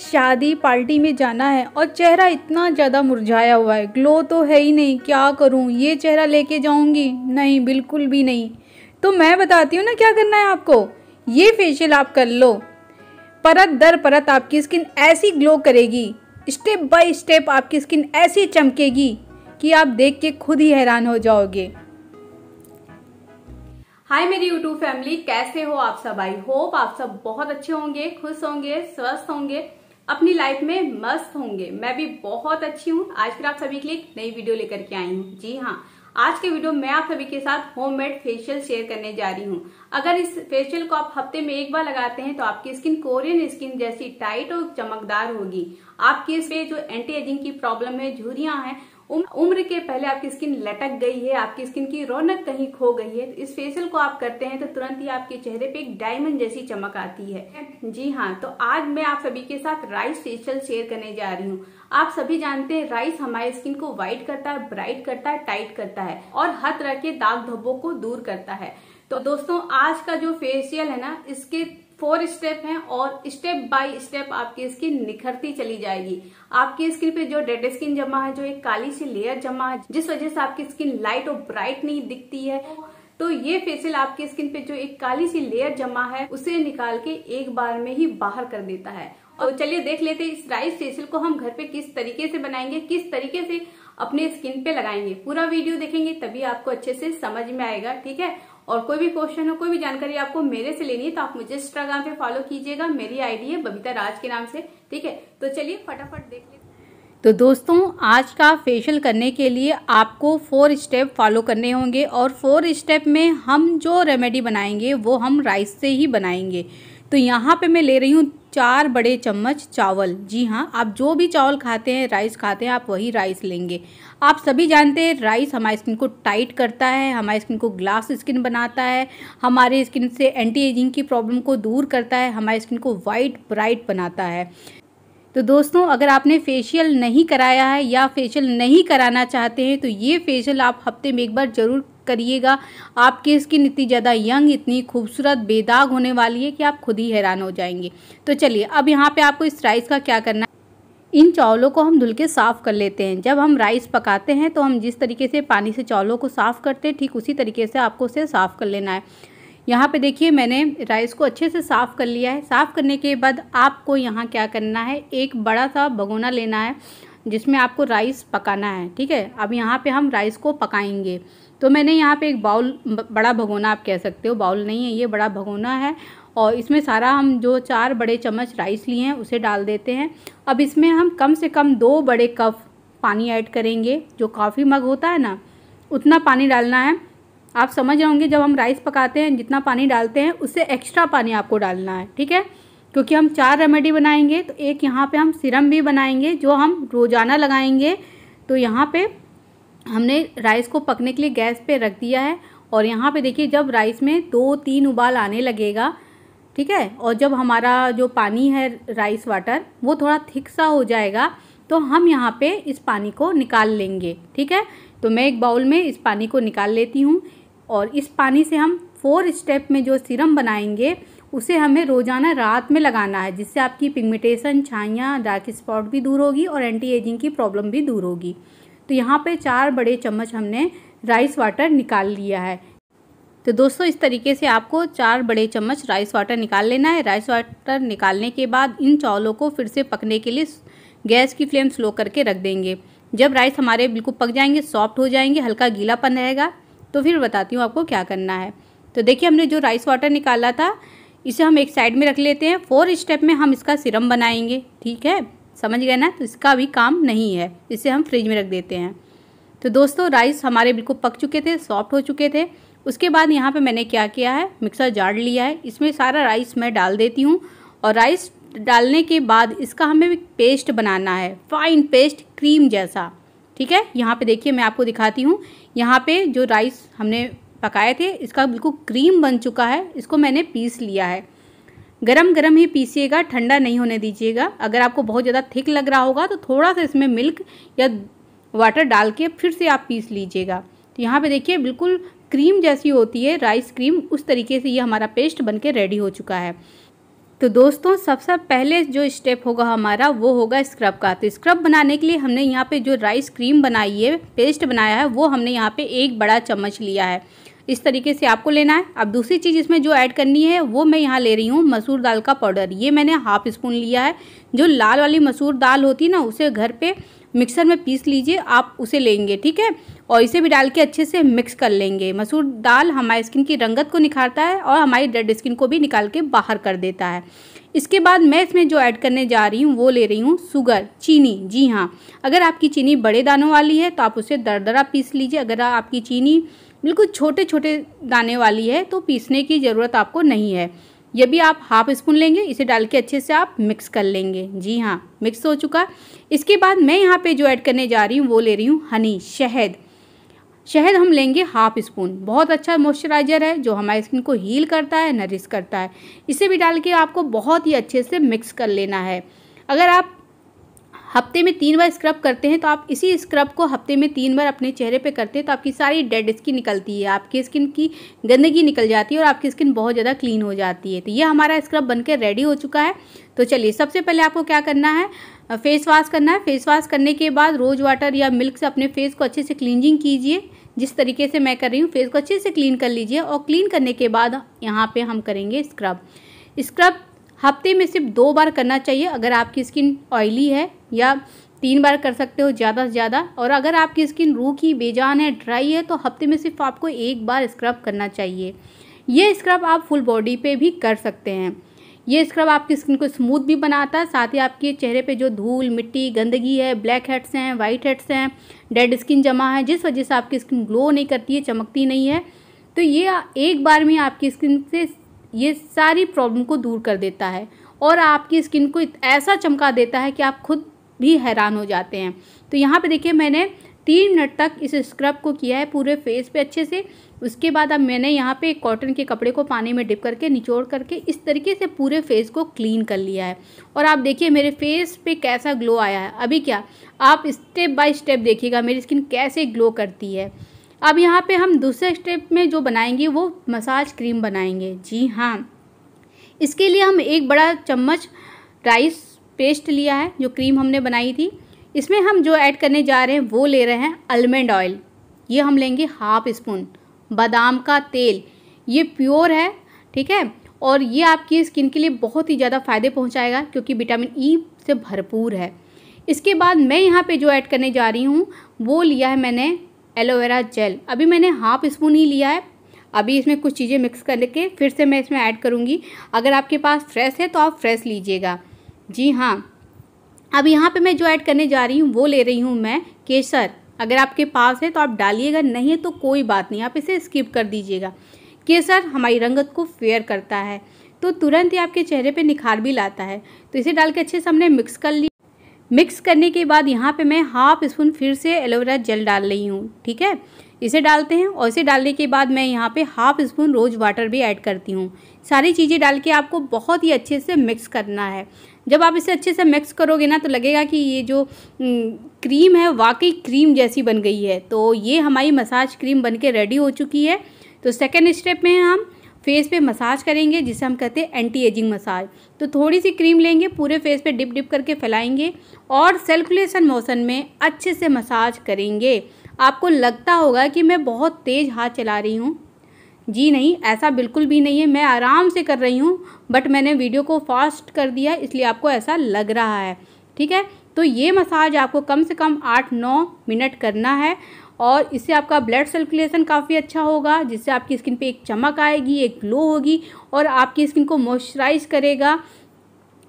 शादी पार्टी में जाना है और चेहरा इतना ज़्यादा मुरझाया हुआ है ग्लो तो है ही नहीं क्या करूँ ये चेहरा लेके जाऊँगी नहीं बिल्कुल भी नहीं तो मैं बताती हूँ ना क्या करना है आपको ये फेशियल आप कर लो परत दर परत आपकी स्किन ऐसी ग्लो करेगी स्टेप बाय स्टेप आपकी स्किन ऐसी चमकेगी कि आप देख के खुद ही हैरान हो जाओगे हाय मेरी यूट्यूब फैमिली कैसे हो आप सब आई होप आप सब बहुत अच्छे होंगे खुश होंगे स्वस्थ होंगे अपनी लाइफ में मस्त होंगे मैं भी बहुत अच्छी हूँ आज फिर आप सभी के लिए एक नई वीडियो लेकर के आई हूँ जी हाँ आज के वीडियो में आप सभी के साथ होममेड फेशियल शेयर करने जा रही हूँ अगर इस फेशियल को आप हफ्ते में एक बार लगाते हैं तो आपकी स्किन कोरियन स्किन जैसी टाइट और चमकदार होगी आपकी इस पे जो एंटी एजिंग की प्रॉब्लम है झुरियां हैं उम्र के पहले आपकी स्किन लटक गई है आपकी स्किन की रौनक कहीं खो गई है इस फेशियल को आप करते हैं तो तुरंत ही आपके चेहरे पे एक डायमंड जैसी चमक आती है जी हाँ तो आज मैं आप सभी के साथ राइस फेशियल शेयर करने जा रही हूँ आप सभी जानते हैं राइस हमारे स्किन को व्हाइट करता है ब्राइट करता है टाइट करता है और हर तरह के दाग धब्बों को दूर करता है तो दोस्तों आज का जो फेशियल है ना इसके फोर स्टेप हैं और स्टेप बाय स्टेप आपकी स्किन निखरती चली जाएगी आपकी स्किन पे जो डेड स्किन जमा है जो एक काली सी लेयर जमा है जिस वजह से आपकी स्किन लाइट और ब्राइट नहीं दिखती है तो ये फेसियल आपकी स्किन पे जो एक काली सी लेयर जमा है उसे निकाल के एक बार में ही बाहर कर देता है और चलिए देख लेते हैं इस राइस फेसियल को हम घर पे किस तरीके से बनाएंगे किस तरीके से अपने स्किन पे लगाएंगे पूरा वीडियो देखेंगे तभी आपको अच्छे से समझ में आएगा ठीक है और कोई भी क्वेश्चन हो कोई भी जानकारी आपको मेरे से लेनी है तो आप मुझे इंस्टाग्राम पे फॉलो कीजिएगा मेरी आईडी है बबीता राज के नाम से ठीक है तो चलिए फटाफट देख लेते तो दोस्तों आज का फेशियल करने के लिए आपको फोर स्टेप फॉलो करने होंगे और फोर स्टेप में हम जो रेमेडी बनाएंगे वो हम राइस से ही बनाएंगे तो यहाँ पे मैं ले रही हूँ चार बड़े चम्मच चावल जी हाँ आप जो भी चावल खाते हैं राइस खाते हैं आप वही राइस लेंगे आप सभी जानते हैं राइस हमारी स्किन को टाइट करता है हमारी स्किन को ग्लास स्किन बनाता है हमारे स्किन से एंटी एजिंग की प्रॉब्लम को दूर करता है हमारी स्किन को वाइट ब्राइट बनाता है तो दोस्तों अगर आपने फेशियल नहीं कराया है या फेशियल नहीं कराना चाहते हैं तो ये फेशियल आप हफ्ते में एक बार ज़रूर करिएगा आपकी इसकी नीति ज़्यादा यंग इतनी खूबसूरत बेदाग होने वाली है कि आप खुद ही हैरान हो जाएंगे तो चलिए अब यहाँ पर आपको इस राइस का क्या करना है इन चावलों को हम धुल के साफ़ कर लेते हैं जब हम राइस पकाते हैं तो हम जिस तरीके से पानी से चावलों को साफ़ करते हैं ठीक उसी तरीके से आपको उसे साफ़ कर लेना है यहाँ पे देखिए मैंने राइस को अच्छे से साफ़ कर लिया है साफ़ करने के बाद आपको यहाँ क्या करना है एक बड़ा सा भगोना लेना है जिसमें आपको राइस पकाना है ठीक है अब यहाँ पर हम राइस को पकाएंगे तो मैंने यहाँ पे एक बाउल बड़ा भगोना आप कह सकते हो बाउल नहीं है ये बड़ा भगोना है और इसमें सारा हम जो चार बड़े चम्मच राइस लिए हैं उसे डाल देते हैं अब इसमें हम कम से कम दो बड़े कप पानी ऐड करेंगे जो कॉफ़ी मग होता है ना उतना पानी डालना है आप समझ रहे होंगे जब हम राइस पकाते हैं जितना पानी डालते हैं उससे एक्स्ट्रा पानी आपको डालना है ठीक है क्योंकि हम चार रेमेडी बनाएंगे तो एक यहाँ पे हम सिरम भी बनाएंगे जो हम रोज़ाना लगाएंगे तो यहाँ पे हमने राइस को पकने के लिए गैस पे रख दिया है और यहाँ पे देखिए जब राइस में दो तीन उबाल आने लगेगा ठीक है और जब हमारा जो पानी है राइस वाटर वो थोड़ा थिक सा हो जाएगा तो हम यहाँ पे इस पानी को निकाल लेंगे ठीक है तो मैं एक बाउल में इस पानी को निकाल लेती हूँ और इस पानी से हम फोर स्टेप में जो सीरम बनाएंगे उसे हमें रोज़ाना रात में लगाना है जिससे आपकी पिगमिटेशन छाइयाँ डार्क स्पॉट भी दूर होगी और एंटी एजिंग की प्रॉब्लम भी दूर होगी तो यहाँ पे चार बड़े चम्मच हमने राइस वाटर निकाल लिया है तो दोस्तों इस तरीके से आपको चार बड़े चम्मच राइस वाटर निकाल लेना है राइस वाटर निकालने के बाद इन चावलों को फिर से पकने के लिए गैस की फ्लेम स्लो करके रख देंगे जब राइस हमारे बिल्कुल पक जाएंगे सॉफ्ट हो जाएंगे हल्का गीलापन रहेगा तो फिर बताती हूँ आपको क्या करना है तो देखिए हमने जो राइस वाटर निकाला था इसे हम एक साइड में रख लेते हैं फोर स्टेप में हम इसका सिरम बनाएंगे ठीक है समझ गए ना तो इसका भी काम नहीं है इसे हम फ्रिज में रख देते हैं तो दोस्तों राइस हमारे बिल्कुल पक चुके थे सॉफ्ट हो चुके थे उसके बाद यहाँ पे मैंने क्या किया है मिक्सर जार लिया है इसमें सारा राइस मैं डाल देती हूँ और राइस डालने के बाद इसका हमें पेस्ट बनाना है फाइन पेस्ट क्रीम जैसा ठीक है यहाँ पे देखिए मैं आपको दिखाती हूँ यहाँ पे जो राइस हमने पकाए थे इसका बिल्कुल क्रीम बन चुका है इसको मैंने पीस लिया है गरम गरम ही पीसीएगा ठंडा नहीं होने दीजिएगा अगर आपको बहुत ज़्यादा थिक लग रहा होगा तो थोड़ा सा इसमें मिल्क या वाटर डाल के फिर से आप पीस लीजिएगा तो यहाँ पे देखिए बिल्कुल क्रीम जैसी होती है राइस क्रीम उस तरीके से ये हमारा पेस्ट बन के रेडी हो चुका है तो दोस्तों सबसे सब पहले जो स्टेप होगा हमारा वो होगा स्क्रब का तो स्क्रब बनाने के लिए हमने यहाँ पर जो राइस क्रीम बनाई है पेस्ट बनाया है वो हमने यहाँ पर एक बड़ा चम्मच लिया है इस तरीके से आपको लेना है अब दूसरी चीज़ इसमें जो ऐड करनी है वो मैं यहाँ ले रही हूँ मसूर दाल का पाउडर ये मैंने हाफ स्पून लिया है जो लाल वाली मसूर दाल होती है ना उसे घर पर मिक्सर में पीस लीजिए आप उसे लेंगे ठीक है और इसे भी डाल के अच्छे से मिक्स कर लेंगे मसूर दाल हमारी स्किन की रंगत को निखारता है और हमारी डेड स्किन को भी निकाल के बाहर कर देता है इसके बाद मैं इसमें जो ऐड करने जा रही हूँ वो ले रही हूँ सुगर चीनी जी हाँ अगर आपकी चीनी बड़े दानों वाली है तो आप उसे दरदरा पीस लीजिए अगर आपकी चीनी बिल्कुल छोटे छोटे दाने वाली है तो पीसने की ज़रूरत आपको नहीं है ये भी आप हाफ स्पून लेंगे इसे डाल के अच्छे से आप मिक्स कर लेंगे जी हाँ मिक्स हो चुका इसके बाद मैं यहाँ पे जो ऐड करने जा रही हूँ वो ले रही हूँ हनी शहद शहद हम लेंगे हाफ स्पून बहुत अच्छा मॉइस्चराइज़र है जो हमारी स्किन को हील करता है नरिश करता है इसे भी डाल के आपको बहुत ही अच्छे से मिक्स कर लेना है अगर आप हफ्ते में तीन बार स्क्रब करते हैं तो आप इसी स्क्रब को हफ्ते में तीन बार अपने चेहरे पे करते हैं तो आपकी सारी डेड स्किन निकलती है आपकी स्किन की गंदगी निकल जाती है और आपकी स्किन बहुत ज़्यादा क्लीन हो जाती है तो ये हमारा स्क्रब बनकर रेडी हो चुका है तो चलिए सबसे पहले आपको क्या करना है फेस वाश करना है फेस वाश करने के बाद रोज़ वाटर या मिल्क से अपने फेस को अच्छे से क्लींजिंग कीजिए जिस तरीके से मैं कर रही हूँ फेस को अच्छे से क्लीन कर लीजिए और क्लीन करने के बाद यहाँ पे हम करेंगे स्क्रब स्क्रब हफ्ते में सिर्फ दो बार करना चाहिए अगर आपकी स्किन ऑयली है या तीन बार कर सकते हो ज़्यादा से ज़्यादा और अगर आपकी स्किन रूखी बेजान है ड्राई है तो हफ्ते में सिर्फ आपको एक बार स्क्रब करना चाहिए ये स्क्रब आप फुल बॉडी पर भी कर सकते हैं ये स्क्रब आपकी स्किन को स्मूथ भी बनाता है साथ ही आपके चेहरे पे जो धूल मिट्टी गंदगी है ब्लैक हेड्स हैं वाइट हेड्स हैं डेड स्किन जमा है जिस वजह से आपकी स्किन ग्लो नहीं करती है चमकती नहीं है तो ये एक बार में आपकी स्किन से ये सारी प्रॉब्लम को दूर कर देता है और आपकी स्किन को ऐसा चमका देता है कि आप खुद भी हैरान हो जाते हैं तो यहाँ पे देखिए मैंने तीन मिनट तक इस स्क्रब को किया है पूरे फेस पे अच्छे से उसके बाद अब मैंने यहाँ पे कॉटन के कपड़े को पानी में डिप करके निचोड़ करके इस तरीके से पूरे फेस को क्लीन कर लिया है और आप देखिए मेरे फेस पे कैसा ग्लो आया है अभी क्या आप स्टेप बाय स्टेप देखिएगा मेरी स्किन कैसे ग्लो करती है अब यहाँ पे हम दूसरे स्टेप में जो बनाएंगे वो मसाज क्रीम बनाएंगे जी हाँ इसके लिए हम एक बड़ा चम्मच राइस पेस्ट लिया है जो क्रीम हमने बनाई थी इसमें हम जो ऐड करने जा रहे हैं वो ले रहे हैं आलमंड ऑयल ये हम लेंगे हाफ स्पून बादाम का तेल ये प्योर है ठीक है और ये आपकी स्किन के लिए बहुत ही ज़्यादा फ़ायदे पहुँचाएगा क्योंकि विटामिन ई e से भरपूर है इसके बाद मैं यहाँ पे जो ऐड करने जा रही हूँ वो लिया है मैंने एलोवेरा जेल अभी मैंने हाफ स्पून ही लिया है अभी इसमें कुछ चीज़ें मिक्स करके फिर से मैं इसमें ऐड करूँगी अगर आपके पास फ्रेश है तो आप फ्रेश लीजिएगा जी हाँ अब यहाँ पे मैं जो ऐड करने जा रही हूँ वो ले रही हूँ मैं केसर अगर आपके पास है तो आप डालिएगा नहीं है तो कोई बात नहीं आप इसे स्किप कर दीजिएगा केसर हमारी रंगत को फेयर करता है तो तुरंत ही आपके चेहरे पे निखार भी लाता है तो इसे डाल के अच्छे से हमने मिक्स कर लिया मिक्स करने के बाद यहाँ पे मैं हाफ स्पून फिर से एलोवेरा जेल डाल रही हूँ ठीक है इसे डालते हैं और इसे डालने के बाद मैं यहाँ पे हाफ स्पून रोज़ वाटर भी ऐड करती हूँ सारी चीज़ें डाल के आपको बहुत ही अच्छे से मिक्स करना है जब आप इसे अच्छे से मिक्स करोगे ना तो लगेगा कि ये जो क्रीम है वाकई क्रीम जैसी बन गई है तो ये हमारी मसाज क्रीम बन के रेडी हो चुकी है तो सेकेंड स्टेप में हम फेस पे मसाज करेंगे जिसे हम कहते हैं एंटी एजिंग मसाज तो थोड़ी सी क्रीम लेंगे पूरे फेस पे डिप डिप करके फैलाएंगे और सर्कुलेशन मोशन में अच्छे से मसाज करेंगे आपको लगता होगा कि मैं बहुत तेज़ हाथ चला रही हूँ जी नहीं ऐसा बिल्कुल भी नहीं है मैं आराम से कर रही हूँ बट मैंने वीडियो को फास्ट कर दिया इसलिए आपको ऐसा लग रहा है ठीक है तो ये मसाज आपको कम से कम आठ नौ मिनट करना है और इससे आपका ब्लड सर्कुलेशन काफ़ी अच्छा होगा जिससे आपकी स्किन पे एक चमक आएगी एक ग्लो होगी और आपकी स्किन को मॉइस्चराइज करेगा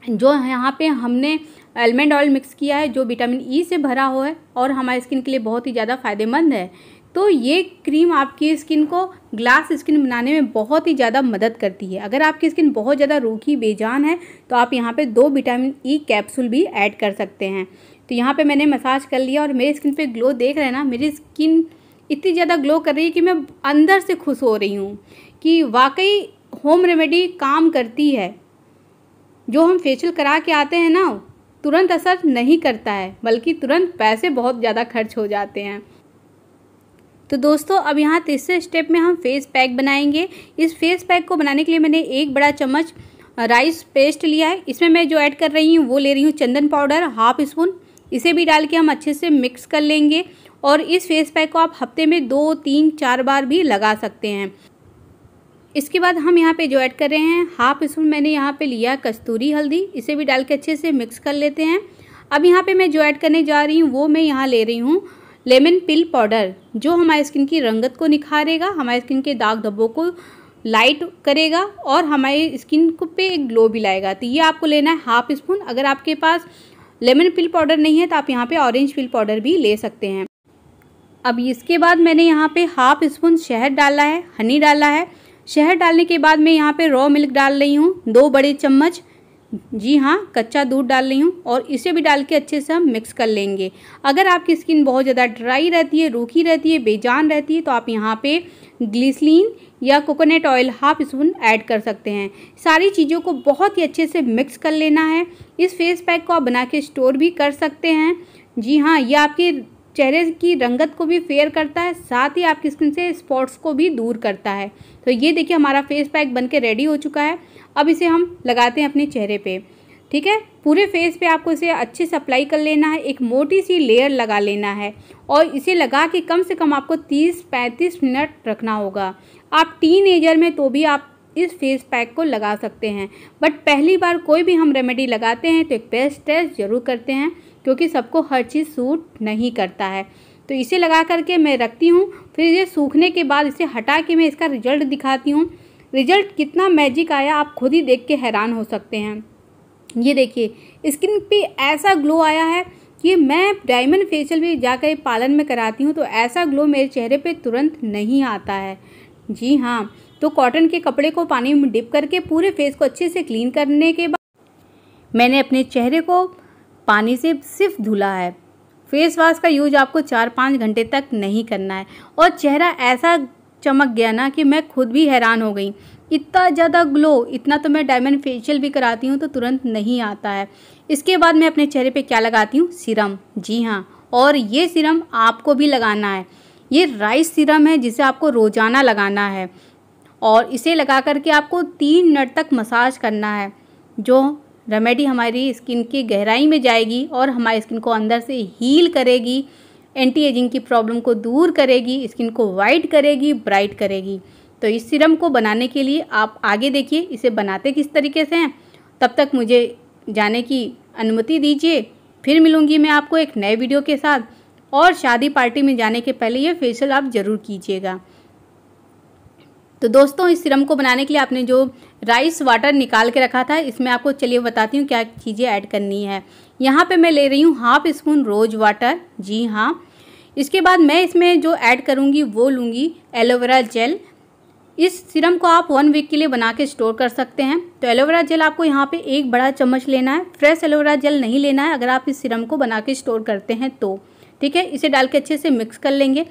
जो यहाँ पे हमने एलमंड ऑयल मिक्स किया है जो विटामिन ई e से भरा हुआ है और हमारी स्किन के लिए बहुत ही ज़्यादा फ़ायदेमंद है तो ये क्रीम आपकी स्किन को ग्लास स्किन बनाने में बहुत ही ज़्यादा मदद करती है अगर आपकी स्किन बहुत ज़्यादा रूखी बेजान है तो आप यहाँ पे दो विटामिन ई कैप्सूल भी ऐड कर सकते हैं तो यहाँ पे मैंने मसाज कर लिया और मेरी स्किन पे ग्लो देख रहे हैं ना मेरी स्किन इतनी ज़्यादा ग्लो कर रही है कि मैं अंदर से खुश हो रही हूँ कि वाकई होम रेमेडी काम करती है जो हम फेशियल करा के आते हैं ना तुरंत असर नहीं करता है बल्कि तुरंत पैसे बहुत ज़्यादा खर्च हो जाते हैं तो दोस्तों अब यहाँ तीसरे स्टेप में हम फेस पैक बनाएंगे इस फेस पैक को बनाने के लिए मैंने एक बड़ा चम्मच राइस पेस्ट लिया है इसमें मैं जो ऐड कर रही हूँ वो ले रही हूँ चंदन पाउडर हाफ स्पून इसे भी डाल के हम अच्छे से मिक्स कर लेंगे और इस फेस पैक को आप हफ्ते में दो तीन चार बार भी लगा सकते हैं इसके बाद हम यहाँ पे जो ऐड कर रहे हैं हाफ स्पून मैंने यहाँ पे लिया कस्तूरी हल्दी इसे भी डाल के अच्छे से मिक्स कर लेते हैं अब यहाँ पे मैं जो ऐड करने जा रही हूँ वो मैं यहाँ ले रही हूँ लेमन पिल पाउडर जो हमारी स्किन की रंगत को निखारेगा हमारे स्किन के दाग धब्बों को लाइट करेगा और हमारी स्किन को पे एक ग्लो भी लाएगा तो ये आपको लेना है हाफ स्पून अगर आपके पास लेमन पिल पाउडर नहीं है तो आप यहाँ पे ऑरेंज पिल पाउडर भी ले सकते हैं अब इसके बाद मैंने यहाँ पे हाफ स्पून शहद डाला है हनी डाला है शहद डालने के बाद मैं यहाँ पे रॉ मिल्क डाल रही हूँ दो बड़े चम्मच जी हाँ कच्चा दूध डाल रही हूँ और इसे भी डाल के अच्छे से हम मिक्स कर लेंगे अगर आपकी स्किन बहुत ज़्यादा ड्राई रहती है रूखी रहती है बेजान रहती है तो आप यहाँ पे ग्लिसलिन या coconut oil half spoon add कर सकते हैं सारी चीज़ों को बहुत ही अच्छे से मिक्स कर लेना है इस फेस पैक को आप बना के स्टोर भी कर सकते हैं जी हाँ यह आपके चेहरे की रंगत को भी फेयर करता है साथ ही आपकी स्किन से स्पॉट्स को भी दूर करता है तो ये देखिए हमारा फेस पैक बन के रेडी हो चुका है अब इसे हम लगाते हैं अपने चेहरे पे ठीक है पूरे फेस पे आपको इसे अच्छे से अप्लाई कर लेना है एक मोटी सी लेयर लगा लेना है और इसे लगा के कम से कम आपको 30-35 मिनट रखना होगा आप टीन एजर में तो भी आप इस फेस पैक को लगा सकते हैं बट पहली बार कोई भी हम रेमेडी लगाते हैं तो एक बेस्ट टेस्ट ज़रूर करते हैं क्योंकि सबको हर चीज़ सूट नहीं करता है तो इसे लगा करके मैं रखती हूँ फिर ये सूखने के बाद इसे हटा के मैं इसका रिजल्ट दिखाती हूँ रिजल्ट कितना मैजिक आया आप खुद ही देख के हैरान हो सकते हैं ये देखिए स्किन पे ऐसा ग्लो आया है कि मैं डायमंड फेशियल भी जाकर पालन में कराती हूँ तो ऐसा ग्लो मेरे चेहरे पे तुरंत नहीं आता है जी हाँ तो कॉटन के कपड़े को पानी में डिप करके पूरे फेस को अच्छे से क्लीन करने के बाद मैंने अपने चेहरे को पानी से सिर्फ धुला है फेस वाश का यूज आपको चार पाँच घंटे तक नहीं करना है और चेहरा ऐसा चमक गया ना कि मैं खुद भी हैरान हो गई इतना ज़्यादा ग्लो इतना तो मैं डायमंड फेशियल भी कराती हूँ तो तुरंत नहीं आता है इसके बाद मैं अपने चेहरे पे क्या लगाती हूँ सीरम जी हाँ और ये सीरम आपको भी लगाना है ये राइस सीरम है जिसे आपको रोज़ाना लगाना है और इसे लगा करके आपको तीन मिनट तक मसाज करना है जो रेमेडी हमारी स्किन की गहराई में जाएगी और हमारी स्किन को अंदर से हील करेगी एंटी एजिंग की प्रॉब्लम को दूर करेगी स्किन को वाइट करेगी ब्राइट करेगी तो इस सिरम को बनाने के लिए आप आगे देखिए इसे बनाते किस तरीके से हैं तब तक मुझे जाने की अनुमति दीजिए फिर मिलूँगी मैं आपको एक नए वीडियो के साथ और शादी पार्टी में जाने के पहले ये फेशियल आप ज़रूर कीजिएगा तो दोस्तों इस सिरम को बनाने के लिए आपने जो राइस वाटर निकाल के रखा था इसमें आपको चलिए बताती हूँ क्या चीज़ें ऐड करनी है यहाँ पे मैं ले रही हूँ हाफ स्पून रोज़ वाटर जी हाँ इसके बाद मैं इसमें जो ऐड करूँगी वो लूँगी एलोवेरा जेल इस सिरम को आप वन वीक के लिए बना के स्टोर कर सकते हैं तो एलोवेरा जेल आपको यहाँ पे एक बड़ा चम्मच लेना है फ्रेश एलोवेरा जेल नहीं लेना है अगर आप इस सिरम को बना के स्टोर करते हैं तो ठीक है इसे डाल के अच्छे से मिक्स कर लेंगे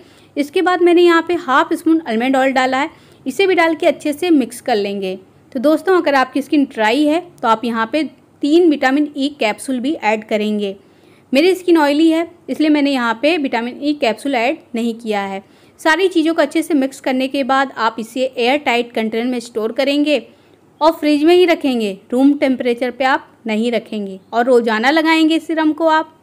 इसके बाद मैंने यहाँ पे हाफ स्पून अलमंड ऑयल डाला है इसे भी डाल के अच्छे से मिक्स कर लेंगे तो दोस्तों अगर आपकी स्किन ड्राई है तो आप यहाँ पर तीन विटामिन ई e कैप्सूल भी ऐड करेंगे मेरी स्किन ऑयली है इसलिए मैंने यहाँ पे विटामिन ई कैप्सूल ऐड नहीं किया है सारी चीज़ों को अच्छे से मिक्स करने के बाद आप इसे एयर टाइट कंटेनर में स्टोर करेंगे और फ्रिज में ही रखेंगे रूम टेम्परेचर पे आप नहीं रखेंगे और रोज़ाना लगाएंगे सिरम को आप